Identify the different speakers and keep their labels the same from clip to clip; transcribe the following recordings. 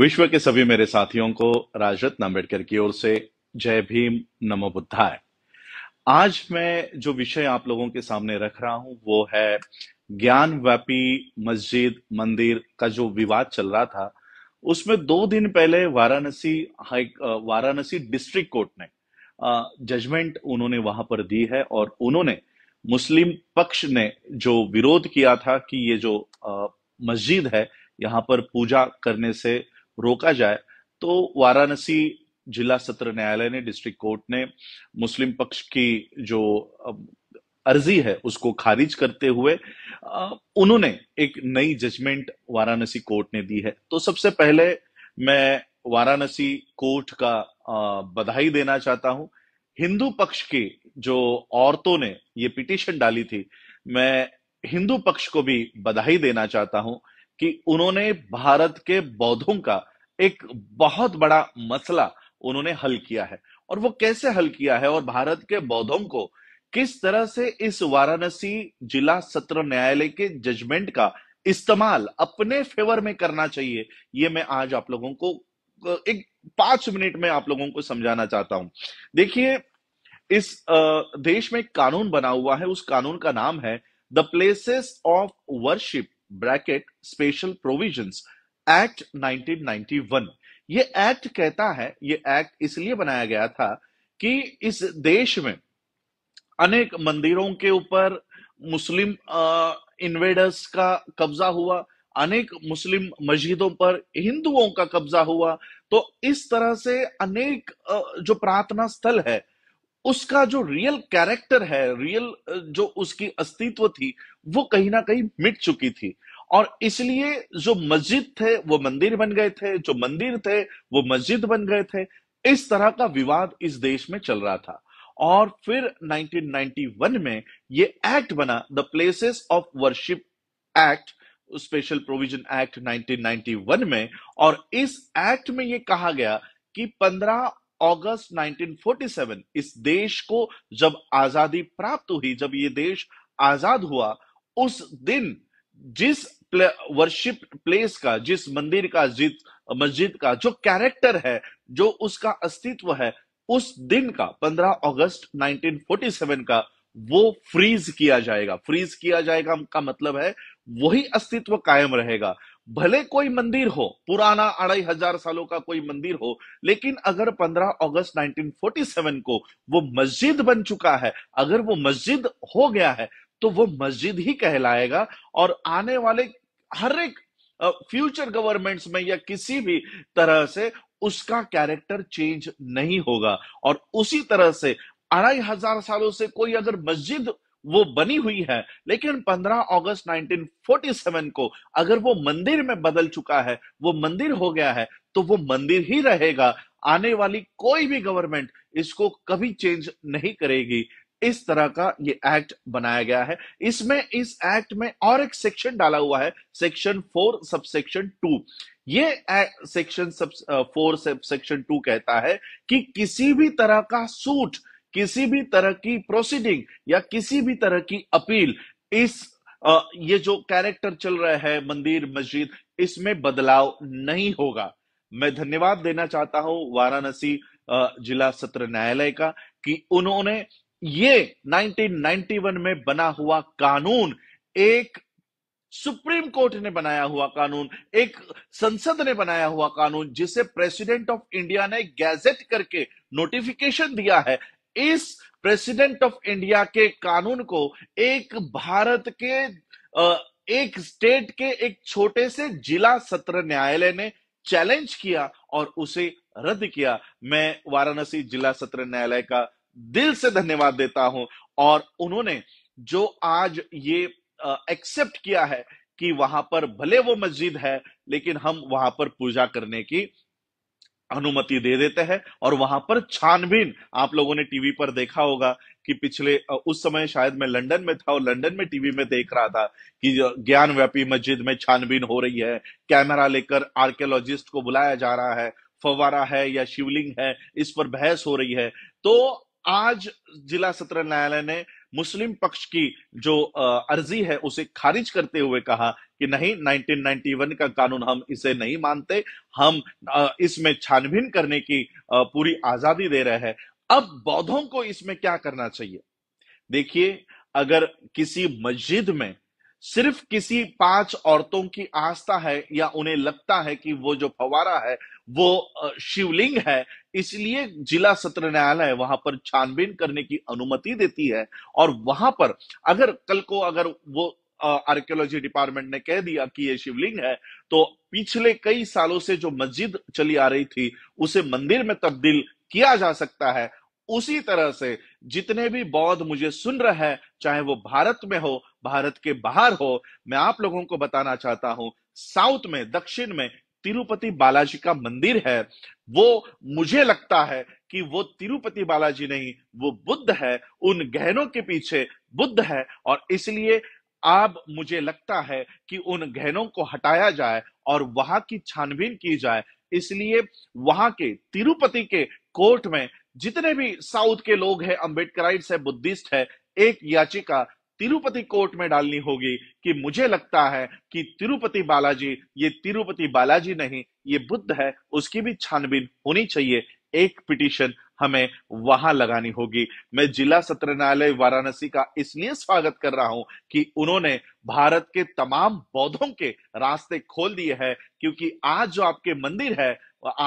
Speaker 1: विश्व के सभी मेरे साथियों को राजरत्न अम्बेडकर की ओर से जय भीम नमो बुद्धाय आज मैं जो विषय आप लोगों के सामने रख रहा हूं वो है ज्ञान व्यापी मस्जिद मंदिर का जो विवाद चल रहा था उसमें दो दिन पहले Varanasi high Varanasi district court ने जजमेंट उन्होंने वहां पर दी है और उन्होंने मुस्लिम पक्ष ने जो विरोध किया था कि ये जो मस्जिद है यहाँ पर पूजा करने से रोका जाए तो वाराणसी जिला सत्र न्यायालय ने डिस्ट्रिक्ट कोर्ट ने मुस्लिम पक्ष की जो अर्जी है उसको खारिज करते हुए उन्होंने एक नई जजमेंट वाराणसी कोर्ट ने दी है तो सबसे पहले मैं वाराणसी कोर्ट का बधाई देना चाहता हूं हिंदू पक्ष की जो औरतों ने ये पिटिशन डाली थी मैं हिंदू पक्ष को भी बधाई देना चाहता हूं कि उन्होंने भारत के बौद्धों का एक बहुत बड़ा मसला उन्होंने हल किया है और वो कैसे हल किया है और भारत के बौद्धों को किस तरह से इस वाराणसी जिला सत्र न्यायालय के जजमेंट का इस्तेमाल अपने फेवर में करना चाहिए ये मैं आज आप लोगों को एक पांच मिनट में आप लोगों को समझाना चाहता हूं देखिए इस देश में एक कानून बना हुआ है उस कानून का नाम है the places of worship bracket special provisions act 1991 ये एक्ट कहता है ये एक्ट इसलिए बनाया गया था कि इस देश में अनेक मंदिरों के ऊपर मुस्लिम इन्वेडर्स का कब्जा हुआ अनेक मुस्लिम मस्जिदों पर हिंदुओं का कब्जा हुआ तो इस तरह से अनेक जो प्रार्थना स्थल है उसका जो रियल कैरेक्टर है रियल जो उसकी अस्तित्व थी वो कहीं ना कहीं मिट चुकी थी और इसलिए जो मस्जिद थे वो मंदिर बन गए थे जो मंदिर थे वो मस्जिद बन गए थे इस तरह का विवाद इस देश में चल रहा था और फिर 1991 में ये एक्ट बना the places of worship act special provision act 1991 में और इस एक्ट में ये कहा गया कि 15 अगस्त 1947 इस देश को जब आजादी प्राप्त हुई जब ये देश आजाद हुआ उस दिन जिस वर्शिप प्लेस का जिस मंदिर का जिस मस्जिद का जो कैरेक्टर है जो उसका अस्तित्व है उस दिन का 15 अगस्त 1947 का वो फ्रीज किया जाएगा फ्रीज किया जाएगा का मतलब है वही अस्तित्व कायम रहेगा भले कोई मंदिर हो पुराना अढ़ाई हजार सालों का कोई मंदिर हो लेकिन अगर 15 अगस्त 1947 को वो मस्जिद बन चुका है अगर वो मस्जिद हो गया है तो वो मस्जिद ही कहलाएगा और आने वाले हर एक फ्यूचर गवर्नमेंट्स में या किसी भी तरह से उसका कैरेक्टर चेंज नहीं होगा और उसी तरह से अढ़ाई हजार सालों से कोई अगर मस्जिद वो बनी हुई है लेकिन 15 अगस्त 1947 को अगर वो मंदिर में बदल चुका है वो मंदिर हो गया है तो वो मंदिर ही रहेगा आने वाली कोई भी गवर्नमेंट इसको कभी चेंज नहीं करेगी इस तरह का ये एक्ट बनाया गया है इसमें इस एक्ट में और एक सेक्शन डाला हुआ है section four sub section two ये section sub four sub section two कहता है कि किसी भी तरह का सूट किसी भी तरह की प्रोसीडिंग या किसी भी तरह की अपील इस आ, ये जो कैरेक्टर चल रहा है मंदिर मस्जिद इसमें बदलाव नहीं होगा मैं धन्यवाद देना चाहता हूं वाराणसी जिला सत्र न्यायालय का कि उन्होंने ये 1991 में बना हुआ कानून एक सुप्रीम कोर्ट ने बनाया हुआ कानून एक संसद ने बनाया हुआ कानून जिसे प्रेसिडेंट ऑफ इंडिया ने गैजेट करके नोटिफिकेशन दिया है इस प्रेसिडेंट ऑफ इंडिया के कानून को एक भारत के एक स्टेट के एक छोटे से जिला सत्र न्यायालय ने चैलेंज किया और उसे रद्द किया मैं वाराणसी जिला सत्र न्यायालय का दिल से धन्यवाद देता हूं और उन्होंने जो आज ये एक्सेप्ट किया है कि वहां पर भले वो मस्जिद है लेकिन हम वहां पर पूजा करने की अनुमति दे देते हैं और वहां पर छानबीन आप लोगों ने टीवी पर देखा होगा कि पिछले उस समय शायद मैं लंदन में था और लंदन में टीवी में देख रहा था कि ज्ञान व्यापी मस्जिद में छानबीन हो रही है कैमरा लेकर आर्कियोलॉजिस्ट को बुलाया जा रहा है फवारा है या शिवलिंग है इस पर बहस हो रही है तो आज जिला सत्र न्यायालय ने मुस्लिम पक्ष की जो अर्जी है उसे खारिज करते हुए कहा कि नहीं 1991 का कानून हम इसे नहीं मानते हम इसमें छानबीन करने की पूरी आजादी दे रहे हैं अब बौद्धों को इसमें क्या करना चाहिए देखिए अगर किसी मस्जिद में सिर्फ किसी पांच औरतों की आस्था है या उन्हें लगता है कि वो जो फवारा है वो शिवलिंग है इसलिए जिला सत्र न्यायालय वहां पर छानबीन करने की अनुमति देती है और वहां पर अगर कल को अगर वो आर्कियोलॉजी डिपार्टमेंट ने कह दिया कि ये शिवलिंग है तो पिछले कई सालों से जो मस्जिद चली आ रही थी उसे मंदिर में तब्दील किया जा सकता है उसी तरह से जितने भी बौद्ध मुझे सुन रहे हैं चाहे वो भारत में हो भारत के बाहर हो मैं आप लोगों को बताना चाहता हूं साउथ में दक्षिण में तिरुपति बालाजी का मंदिर है वो मुझे लगता है कि वो तिरुपति बालाजी नहीं वो बुद्ध है उन गहनों के पीछे बुद्ध है और इसलिए आप मुझे लगता है कि उन गहनों को हटाया जाए और वहां की छानबीन की जाए इसलिए वहां के तिरुपति के कोर्ट में जितने भी साउथ के लोग हैं अंबेडकराइट्स है बुद्धिस्ट है एक याचिका तिरुपति कोर्ट में डालनी होगी कि मुझे लगता है कि तिरुपति बालाजी ये तिरुपति बालाजी नहीं ये बुद्ध है उसकी भी छानबीन होनी चाहिए एक पिटीशन हमें वहां लगानी होगी मैं जिला सत्र न्यायालय वाराणसी का इसलिए स्वागत कर रहा हूं कि उन्होंने भारत के तमाम बौद्धों के रास्ते खोल दिए हैं क्योंकि आज जो आपके मंदिर है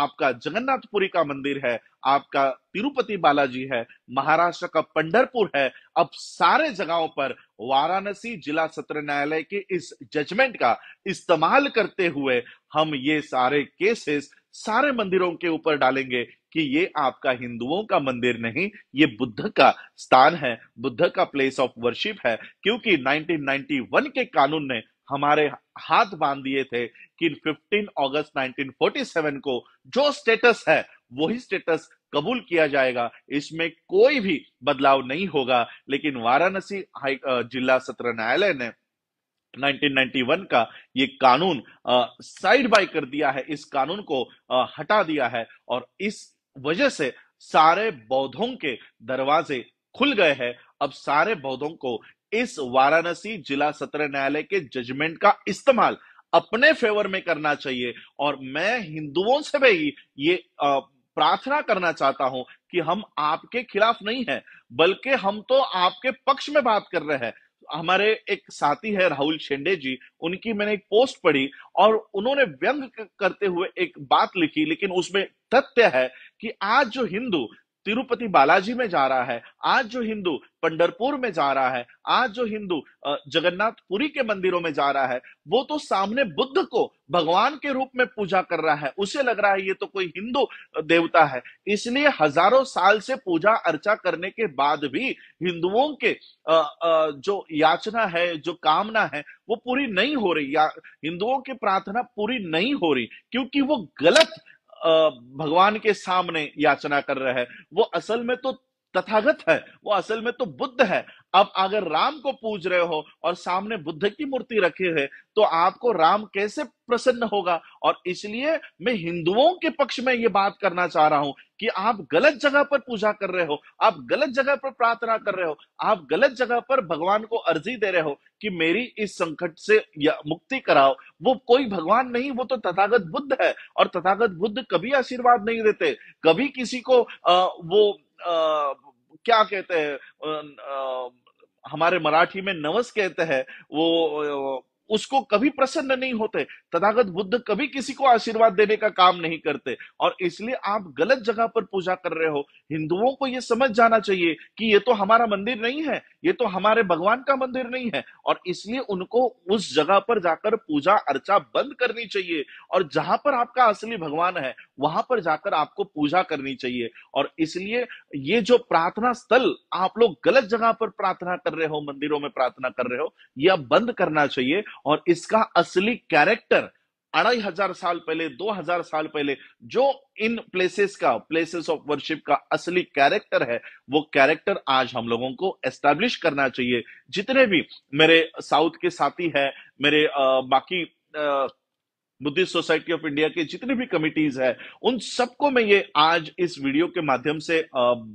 Speaker 1: आपका जगन्नाथपुरी का मंदिर है आपका तिरुपति बालाजी है महाराष्ट्र का पंडरपुर है अब सारे जगहों पर वाराणसी जिला सत्र न्यायालय के इस जजमेंट का इस्तेमाल करते हुए हम ये सारे केसेस सारे मंदिरों के ऊपर डालेंगे कि ये आपका हिंदुओं का मंदिर नहीं ये बुद्ध का स्थान है बुद्ध का प्लेस ऑफ वर्शिप है क्योंकि 1991 के कानून ने हमारे हाथ बांध दिए थे कि 15 अगस्त 1947 को जो स्टेटस है वही स्टेटस कबूल किया जाएगा इसमें कोई भी बदलाव नहीं होगा लेकिन वाराणसी जिला सत्र न्यायालय ने 1991 का ये कानून साइड बाय कर दिया है इस कानून को आ, हटा दिया है और इस वजह से सारे बौद्धों के दरवाजे खुल गए हैं अब सारे बौद्धों को इस वाराणसी जिला सत्र न्यायालय के जजमेंट का इस्तेमाल अपने फेवर में करना चाहिए और मैं हिंदुओं से भी ये प्रार्थना करना चाहता हूं कि हम आपके खिलाफ नहीं है बल्कि हम तो आपके पक्ष में बात कर रहे हैं हमारे एक साथी है राहुल शेंडे जी उनकी मैंने एक पोस्ट पढ़ी और उन्होंने व्यंग करते हुए एक बात लिखी लेकिन उसमें तथ्य है कि आज जो हिंदू तिरुपति बालाजी में जा रहा है आज जो हिंदू पंडरपुर में जा रहा है आज जो हिंदू जगन्नाथपुरी के मंदिरों में जा रहा है वो तो सामने बुद्ध को भगवान के रूप में पूजा कर रहा है उसे लग रहा है ये तो कोई हिंदू देवता है इसलिए हजारों साल से पूजा अर्चा करने के बाद भी हिंदुओं के जो याचना है जो कामना है वो पूरी नहीं हो रही या हिंदुओं की प्रार्थना पूरी नहीं हो रही क्योंकि वो गलत भगवान के सामने याचना कर रहा है वो असल में तो तथागत है वो असल में तो बुद्ध है अब अगर राम को पूज रहे हो और सामने बुद्ध की मूर्ति रखे है तो आपको राम कैसे प्रसन्न होगा और इसलिए मैं हिंदुओं के पक्ष में ये बात करना चाह रहा हूं कि आप गलत जगह पर पूजा कर रहे हो आप गलत जगह पर प्रार्थना कर रहे हो आप गलत जगह पर भगवान को अर्जी दे रहे हो कि मेरी इस संकट से मुक्ति कराओ वो कोई भगवान नहीं वो तो तथागत बुद्ध है और तथागत बुद्ध कभी आशीर्वाद नहीं देते कभी किसी को आ, वो आ, क्या कहते हैं हमारे मराठी में नवस कहते हैं वो उसको कभी प्रसन्न नहीं होते तथागत बुद्ध कभी किसी को आशीर्वाद देने का काम नहीं करते और इसलिए आप गलत जगह पर पूजा कर रहे हो हिंदुओं को यह समझ जाना चाहिए कि ये तो हमारा मंदिर नहीं है ये तो हमारे भगवान का मंदिर नहीं है और इसलिए उनको उस जगह पर जाकर पूजा अर्चा बंद करनी चाहिए और जहां पर आपका असली भगवान है वहां पर जाकर आपको पूजा करनी चाहिए और इसलिए ये जो प्रार्थना स्थल आप लोग गलत जगह पर प्रार्थना कर रहे हो मंदिरों में प्रार्थना कर रहे हो यह बंद करना चाहिए और इसका असली कैरेक्टर अढ़ाई हजार साल पहले दो हजार साल पहले जो इन प्लेसेस का प्लेसेस ऑफ वर्शिप का असली कैरेक्टर है वो कैरेक्टर आज हम लोगों को एस्टेब्लिश करना चाहिए जितने भी मेरे साउथ के साथी है मेरे आ, बाकी आ, बुद्धिस्ट सोसाइटी ऑफ इंडिया के जितने भी कमिटीज है उन सबको मैं ये आज इस वीडियो के माध्यम से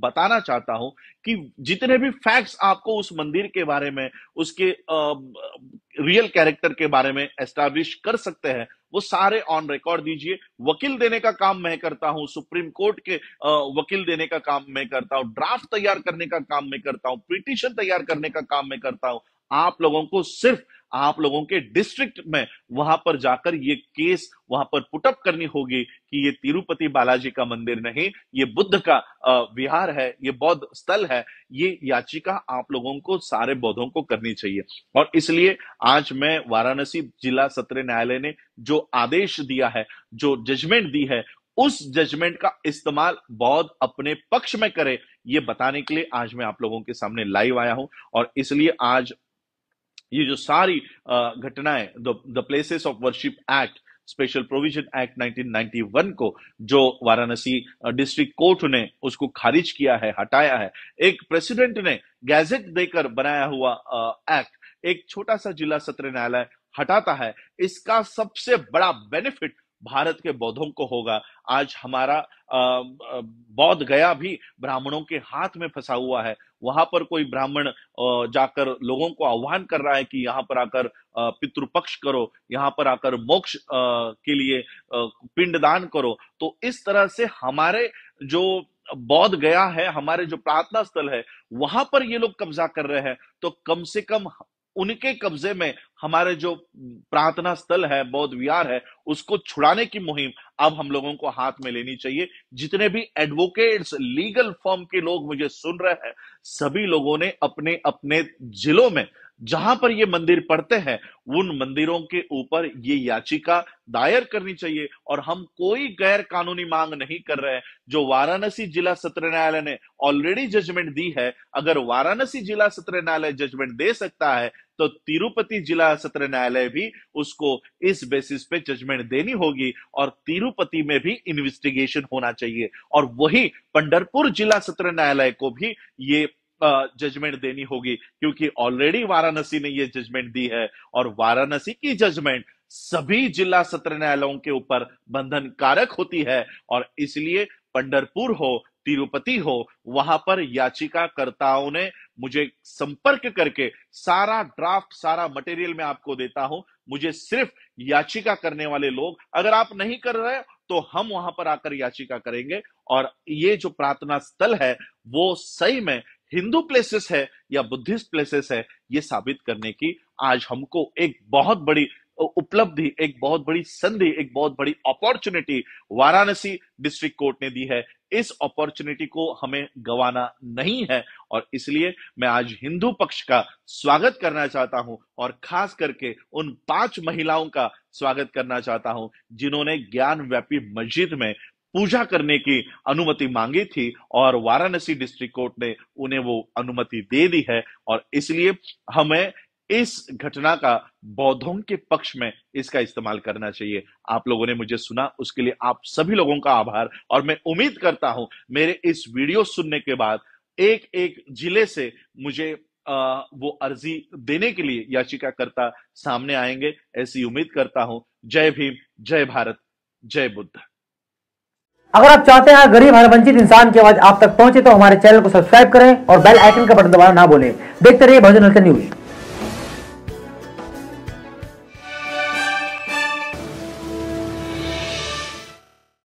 Speaker 1: बताना चाहता हूं कि जितने भी फैक्ट्स आपको उस मंदिर के बारे में उसके रियल कैरेक्टर के बारे में एस्टैब्लिश कर सकते हैं वो सारे ऑन रिकॉर्ड दीजिए वकील देने का काम मैं करता हूं सुप्रीम कोर्ट के वकील देने का काम मैं करता हूं ड्राफ्ट तैयार करने का काम मैं करता हूं पिटिशन तैयार करने का काम मैं करता हूं आप लोगों को सिर्फ आप लोगों के डिस्ट्रिक्ट में वहां पर जाकर ये केस वहां पर पुटअप करनी होगी कि ये तिरुपति बालाजी का मंदिर नहीं ये बुद्ध का विहार है ये बौद्ध स्थल है ये याचिका आप लोगों को सारे बौद्धों को करनी चाहिए और इसलिए आज मैं वाराणसी जिला सत्र न्यायालय ने जो आदेश दिया है जो जजमेंट दी है उस जजमेंट का इस्तेमाल बौद्ध अपने पक्ष में करे ये बताने के लिए आज मैं आप लोगों के सामने लाइव आया हूं और इसलिए आज ये जो सारी घटनाएं the places of worship act special provision act 1991 को जो वाराणसी डिस्ट्रिक्ट कोर्ट ने उसको खारिज किया है हटाया है एक प्रेसिडेंट ने गैजेट देकर बनाया हुआ एक्ट एक छोटा सा जिला सत्र न्यायालय हटाता है इसका सबसे बड़ा बेनिफिट भारत के बौद्धों को होगा आज हमारा बौद्ध गया भी ब्राह्मणों के हाथ में फंसा हुआ है वहां पर कोई ब्राह्मण जाकर लोगों को आह्वान कर रहा है कि यहाँ पर आकर पितृपक्ष करो यहाँ पर आकर मोक्ष के लिए पिंडदान करो तो इस तरह से हमारे जो बौद्ध गया है हमारे जो प्रार्थना स्थल है वहां पर ये लोग कब्जा कर रहे हैं तो कम से कम उनके कब्जे में हमारे जो प्रार्थना स्थल है बौद्ध विहार है उसको छुड़ाने की मुहिम अब हम लोगों को हाथ में लेनी चाहिए जितने भी एडवोकेट्स लीगल फॉर्म के लोग मुझे सुन रहे हैं सभी लोगों ने अपने अपने जिलों में जहां पर ये मंदिर पड़ते हैं उन मंदिरों के ऊपर ये याचिका दायर करनी चाहिए और हम कोई गैर कानूनी मांग नहीं कर रहे हैं जो वाराणसी जिला सत्र न्यायालय ने ऑलरेडी जजमेंट दी है अगर वाराणसी जिला सत्र न्यायालय जजमेंट दे सकता है तो तिरुपति जिला सत्र न्यायालय भी उसको इस बेसिस पे जजमेंट देनी होगी और तिरुपति में भी इन्वेस्टिगेशन होना चाहिए और वही पंडरपुर जिला सत्र न्यायालय को भी ये जजमेंट देनी होगी क्योंकि ऑलरेडी वाराणसी ने यह जजमेंट दी है और वाराणसी की जजमेंट सभी जिला सत्र न्यायालयों के ऊपर बंधन कारक होती है और इसलिए पंडरपुर हो तिरुपति हो वहां पर याचिकाकर्ताओं ने मुझे संपर्क करके सारा ड्राफ्ट सारा मटेरियल मैं आपको देता हूं मुझे सिर्फ याचिका करने वाले लोग अगर आप नहीं कर रहे तो हम वहां पर आकर याचिका करेंगे और ये जो प्रार्थना स्थल है वो सही में हिंदू प्लेसेस है या बुद्धिस्ट प्लेसेस है ये साबित करने की आज हमको एक बहुत बड़ी उपलब्धि एक बहुत बड़ी संधि एक बहुत बड़ी अपॉर्चुनिटी वाराणसी डिस्ट्रिक्ट कोर्ट ने दी है इस अपॉर्चुनिटी को हमें गवाना नहीं है और इसलिए मैं आज हिंदू पक्ष का स्वागत करना चाहता हूं और खास करके उन पांच महिलाओं का स्वागत करना चाहता हूं जिन्होंने ज्ञान व्यापी मस्जिद में पूजा करने की अनुमति मांगी थी और वाराणसी डिस्ट्रिक्ट कोर्ट ने उन्हें वो अनुमति दे दी है और इसलिए हमें इस घटना का बौद्धों के पक्ष में इसका इस्तेमाल करना चाहिए आप लोगों ने मुझे सुना उसके लिए आप सभी लोगों का आभार और मैं उम्मीद करता हूं मेरे इस वीडियो सुनने के बाद एक एक जिले से मुझे आ, वो अर्जी देने के लिए याचिकाकर्ता सामने आएंगे ऐसी उम्मीद करता हूं जय भीम जय भारत जय बुद्ध अगर आप चाहते हैं गरीब हर वंचित इंसान की आवाज आप तक पहुंचे तो हमारे चैनल को सब्सक्राइब करें और बेल आइकन का बटन दबाना ना भूलें देखते रहिए भजन न्यूज